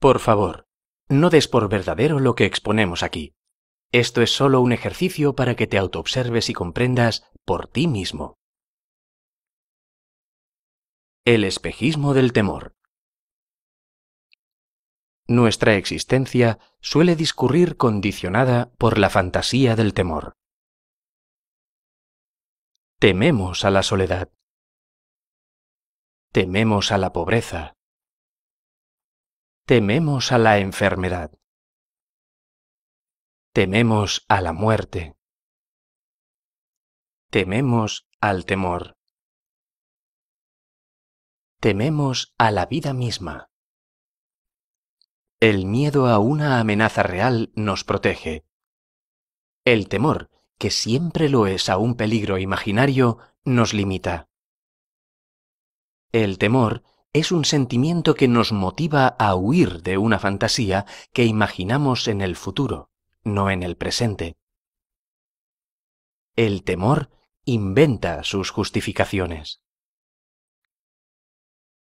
Por favor, no des por verdadero lo que exponemos aquí. Esto es solo un ejercicio para que te autoobserves y comprendas por ti mismo. El espejismo del temor. Nuestra existencia suele discurrir condicionada por la fantasía del temor. Tememos a la soledad. Tememos a la pobreza tememos a la enfermedad. Tememos a la muerte. Tememos al temor. Tememos a la vida misma. El miedo a una amenaza real nos protege. El temor, que siempre lo es a un peligro imaginario, nos limita. El temor es un sentimiento que nos motiva a huir de una fantasía que imaginamos en el futuro, no en el presente. El temor inventa sus justificaciones.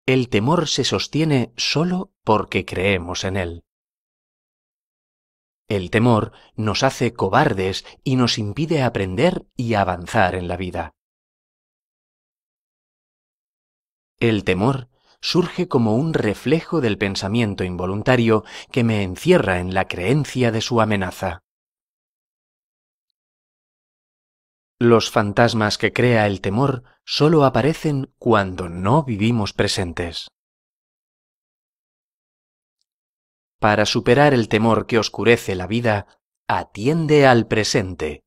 El temor se sostiene solo porque creemos en él. El temor nos hace cobardes y nos impide aprender y avanzar en la vida. El temor surge como un reflejo del pensamiento involuntario que me encierra en la creencia de su amenaza. Los fantasmas que crea el temor solo aparecen cuando no vivimos presentes. Para superar el temor que oscurece la vida, atiende al presente.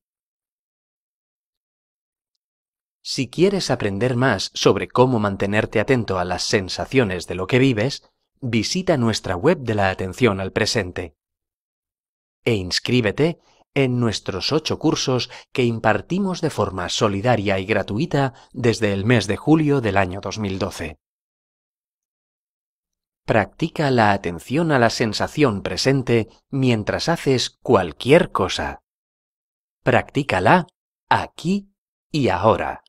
Si quieres aprender más sobre cómo mantenerte atento a las sensaciones de lo que vives, visita nuestra web de la atención al presente e inscríbete en nuestros ocho cursos que impartimos de forma solidaria y gratuita desde el mes de julio del año 2012. Practica la atención a la sensación presente mientras haces cualquier cosa. Practícala aquí y ahora.